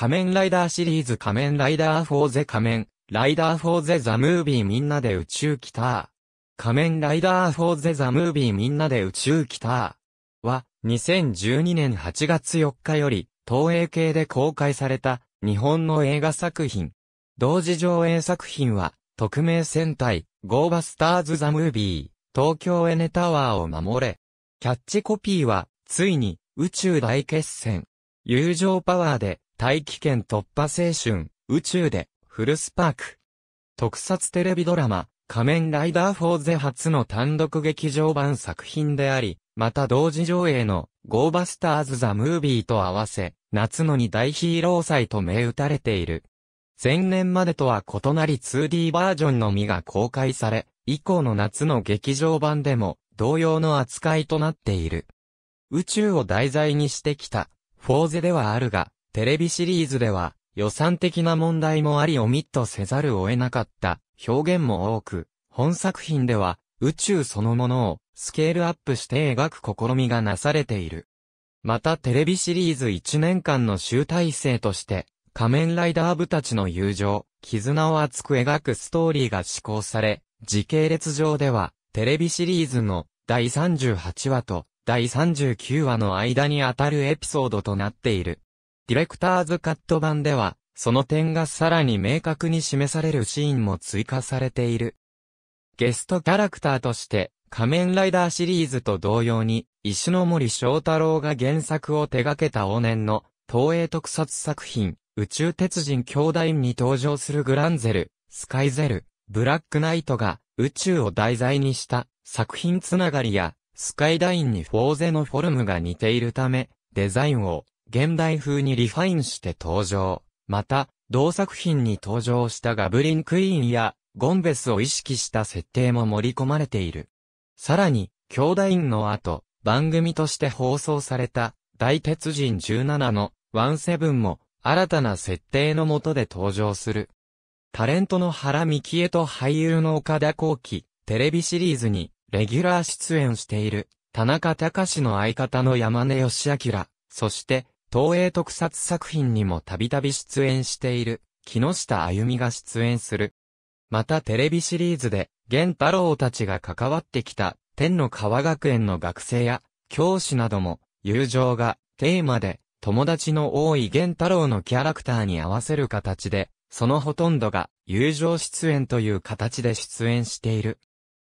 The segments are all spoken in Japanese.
仮面ライダーシリーズ仮面ライダーフォーゼ仮面、ライダーフォーゼザムービーみんなで宇宙来た。仮面ライダーフォーゼザムービーみんなで宇宙来た。は、2012年8月4日より、東映系で公開された、日本の映画作品。同時上映作品は、特命戦隊、ゴーバスターズザムービー、東京エネタワーを守れ。キャッチコピーは、ついに、宇宙大決戦。友情パワーで、大気圏突破青春、宇宙で、フルスパーク。特撮テレビドラマ、仮面ライダーフォーゼ初の単独劇場版作品であり、また同時上映の、ゴーバスターズ・ザ・ムービーと合わせ、夏のに大ヒーロー祭と銘打たれている。前年までとは異なり 2D バージョンのみが公開され、以降の夏の劇場版でも同様の扱いとなっている。宇宙を題材にしてきた、フォーゼではあるが、テレビシリーズでは、予算的な問題もありオミットせざるを得なかった表現も多く、本作品では宇宙そのものをスケールアップして描く試みがなされている。またテレビシリーズ1年間の集大成として、仮面ライダー部たちの友情、絆を厚く描くストーリーが施行され、時系列上では、テレビシリーズの第38話と第39話の間にあたるエピソードとなっている。ディレクターズカット版では、その点がさらに明確に示されるシーンも追加されている。ゲストキャラクターとして、仮面ライダーシリーズと同様に、石森章太郎が原作を手掛けた往年の、東映特撮作品、宇宙鉄人兄弟に登場するグランゼル、スカイゼル、ブラックナイトが、宇宙を題材にした作品つながりや、スカイダインにフォーゼのフォルムが似ているため、デザインを現代風にリファインして登場。また、同作品に登場したガブリン・クイーンやゴンベスを意識した設定も盛り込まれている。さらに、兄弟院の後、番組として放送された大鉄人17のワンセブンも新たな設定のもとで登場する。タレントの原美希恵と俳優の岡田光輝、テレビシリーズにレギュラー出演している田中隆の相方の山根義明、そして東映特撮作品にもたびたび出演している、木下あゆみが出演する。またテレビシリーズで、源太郎たちが関わってきた、天の川学園の学生や、教師なども、友情が、テーマで、友達の多い源太郎のキャラクターに合わせる形で、そのほとんどが、友情出演という形で出演している。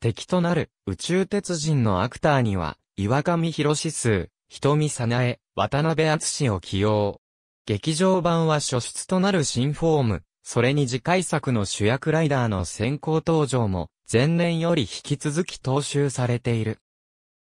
敵となる、宇宙鉄人のアクターには、岩上博士数、瞳さなえ、渡辺厚を起用。劇場版は初出となる新フォーム、それに次回作の主役ライダーの先行登場も、前年より引き続き踏襲されている。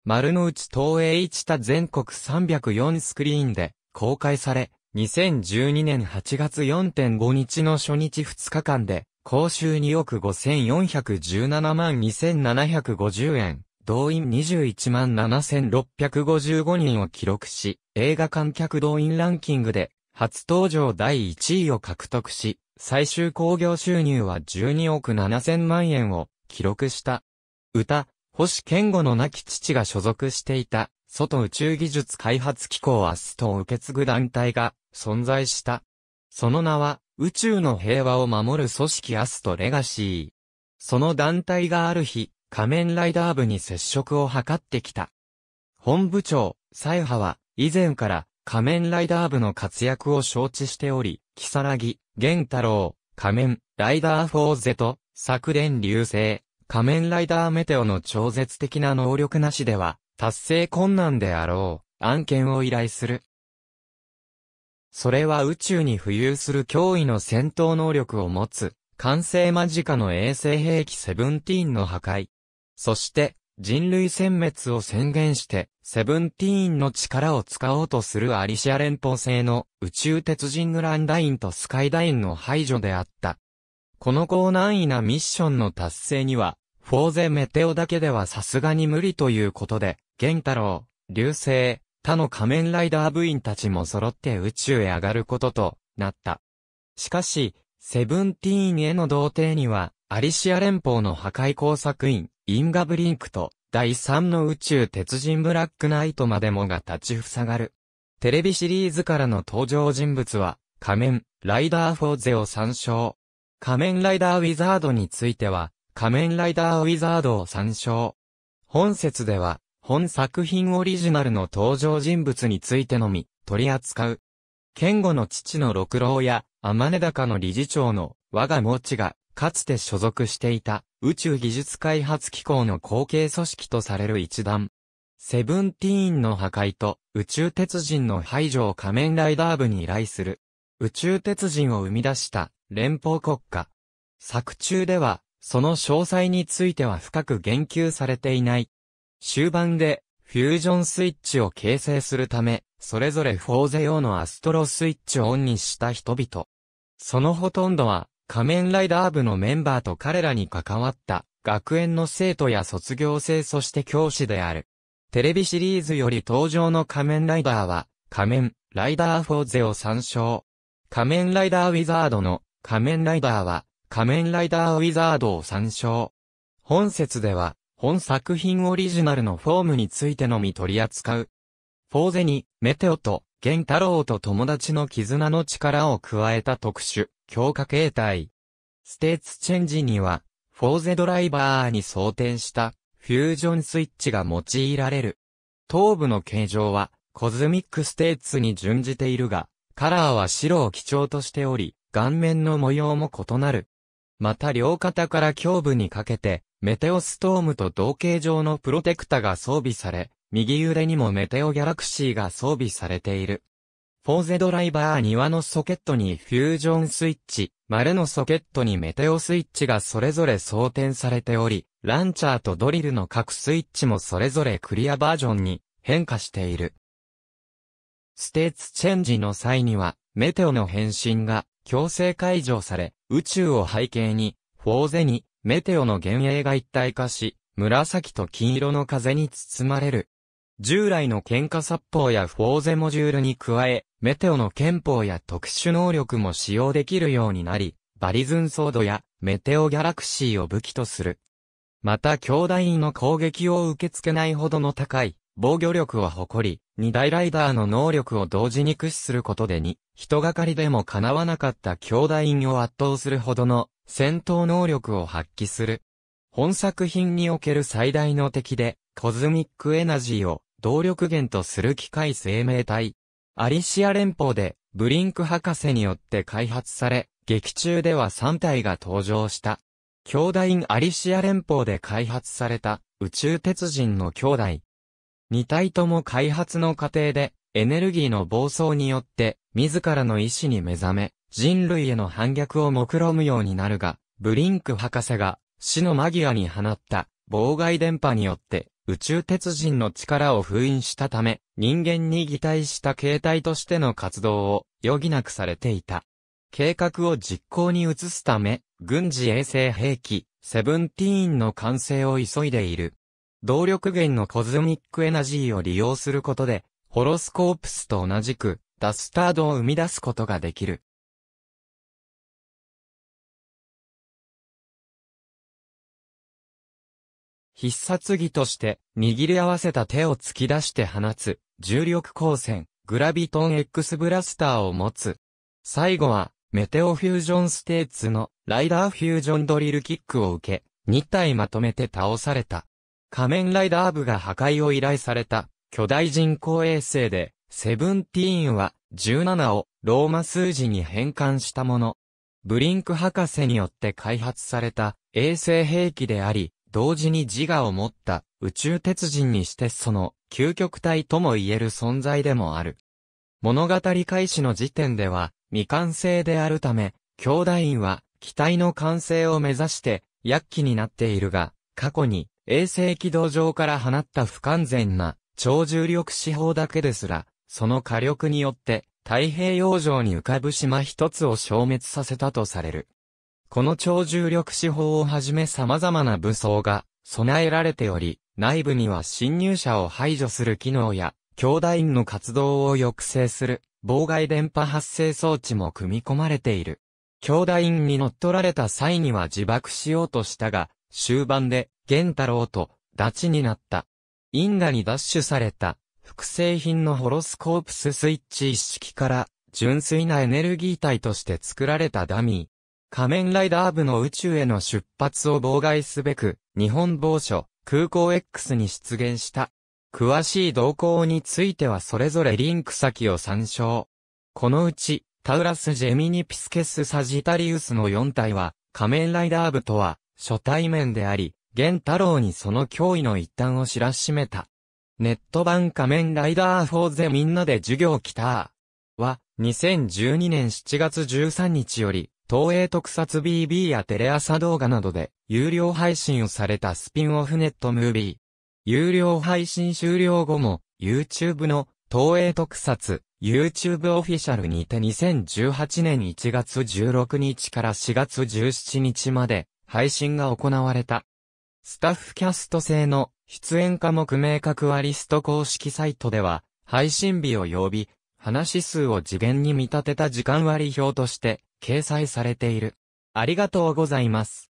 丸の内東映一田全国304スクリーンで公開され、2012年8月4.5日の初日2日間で、公衆2億5417万2750円。動員21万7655人を記録し、映画観客動員ランキングで、初登場第1位を獲得し、最終興行収入は12億7000万円を記録した。歌、星健吾の亡き父が所属していた、外宇宙技術開発機構アストを受け継ぐ団体が存在した。その名は、宇宙の平和を守る組織アストレガシー。その団体がある日、仮面ライダー部に接触を図ってきた。本部長、サイハは、以前から仮面ライダー部の活躍を承知しており、キサラギ、ゲ太郎、仮面、ライダーフォーゼと、昨年流星、仮面ライダーメテオの超絶的な能力なしでは、達成困難であろう、案件を依頼する。それは宇宙に浮遊する脅威の戦闘能力を持つ、完成間近の衛星兵器セブンティーンの破壊、そして、人類殲滅を宣言して、セブンティーンの力を使おうとするアリシア連邦製の宇宙鉄人グランダインとスカイダインの排除であった。この高難易なミッションの達成には、フォーゼメテオだけではさすがに無理ということで、ゲンタロウ、流星、他の仮面ライダー部員たちも揃って宇宙へ上がることとなった。しかし、セブンティーンへの童貞には、アリシア連邦の破壊工作員、インガブリンクと、第3の宇宙鉄人ブラックナイトまでもが立ち塞がる。テレビシリーズからの登場人物は、仮面、ライダーフォーゼを参照。仮面ライダーウィザードについては、仮面ライダーウィザードを参照。本説では、本作品オリジナルの登場人物についてのみ、取り扱う。剣吾の父の六郎や、天根高の理事長の、我が持ちが、かつて所属していた宇宙技術開発機構の後継組織とされる一団。セブンティーンの破壊と宇宙鉄人の排除を仮面ライダー部に依頼する。宇宙鉄人を生み出した連邦国家。作中では、その詳細については深く言及されていない。終盤で、フュージョンスイッチを形成するため、それぞれフォーゼ用のアストロスイッチをオンにした人々。そのほとんどは、仮面ライダー部のメンバーと彼らに関わった学園の生徒や卒業生そして教師である。テレビシリーズより登場の仮面ライダーは、仮面、ライダーフォーゼを参照。仮面ライダーウィザードの仮面ライダーは、仮面ライダーウィザードを参照。本説では、本作品オリジナルのフォームについてのみ取り扱う。フォーゼに、メテオと、ゲンタロウと友達の絆の力を加えた特殊。強化形態。ステーツチェンジには、フォーゼドライバーに装填したフュージョンスイッチが用いられる。頭部の形状は、コズミックステーツに準じているが、カラーは白を基調としており、顔面の模様も異なる。また両肩から胸部にかけて、メテオストームと同形状のプロテクタが装備され、右腕にもメテオギャラクシーが装備されている。フォーゼドライバー庭のソケットにフュージョンスイッチ、丸のソケットにメテオスイッチがそれぞれ装填されており、ランチャーとドリルの各スイッチもそれぞれクリアバージョンに変化している。ステーツチェンジの際には、メテオの変身が強制解除され、宇宙を背景に、フォーゼにメテオの幻影が一体化し、紫と金色の風に包まれる。従来の喧嘩殺法やフォーゼモジュールに加え、メテオの憲法や特殊能力も使用できるようになり、バリズンソードやメテオギャラクシーを武器とする。また兄弟の攻撃を受け付けないほどの高い防御力を誇り、二大ライダーの能力を同時に駆使することでに、人がかりでも叶わなかった兄弟を圧倒するほどの戦闘能力を発揮する。本作品における最大の敵で、コズミックエナジーを動力源とする機械生命体。アリシア連邦で、ブリンク博士によって開発され、劇中では3体が登場した。兄弟アリシア連邦で開発された、宇宙鉄人の兄弟。2体とも開発の過程で、エネルギーの暴走によって、自らの意志に目覚め、人類への反逆を目論むようになるが、ブリンク博士が、死の間際に放った、妨害電波によって、宇宙鉄人の力を封印したため、人間に擬態した形態としての活動を余儀なくされていた。計画を実行に移すため、軍事衛星兵器、セブンティーンの完成を急いでいる。動力源のコズミックエナジーを利用することで、ホロスコープスと同じく、ダスタードを生み出すことができる。必殺技として、握り合わせた手を突き出して放つ、重力光線、グラビトン X ブラスターを持つ。最後は、メテオフュージョンステーツのライダーフュージョンドリルキックを受け、2体まとめて倒された。仮面ライダー部が破壊を依頼された巨大人工衛星で、セブンティーンは17をローマ数字に変換したもの。ブリンク博士によって開発された衛星兵器であり、同時に自我を持った宇宙鉄人にしてその究極体とも言える存在でもある。物語開始の時点では未完成であるため、兄弟員は機体の完成を目指して躍起になっているが、過去に衛星軌道上から放った不完全な超重力四方だけですら、その火力によって太平洋上に浮かぶ島一つを消滅させたとされる。この超重力手法をはじめ様々な武装が備えられており、内部には侵入者を排除する機能や、兄弟員の活動を抑制する妨害電波発生装置も組み込まれている。兄弟員に乗っ取られた際には自爆しようとしたが、終盤で、玄太郎と、ダチになった。因果に奪取された、複製品のホロスコープススイッチ一式から、純粋なエネルギー体として作られたダミー。仮面ライダー部の宇宙への出発を妨害すべく、日本某所、空港 X に出現した。詳しい動向についてはそれぞれリンク先を参照。このうち、タウラス・ジェミニ・ピスケス・サジタリウスの4体は、仮面ライダー部とは、初対面であり、玄太郎にその脅威の一端を知らしめた。ネット版仮面ライダーフォーゼみんなで授業来たは、2012年7月13日より、東映特撮 BB やテレ朝動画などで有料配信をされたスピンオフネットムービー。有料配信終了後も YouTube の東映特撮 YouTube オフィシャルにて2018年1月16日から4月17日まで配信が行われた。スタッフキャスト制の出演科目明確アリスト公式サイトでは配信日を曜日、話数を次元に見立てた時間割表として掲載されている。ありがとうございます。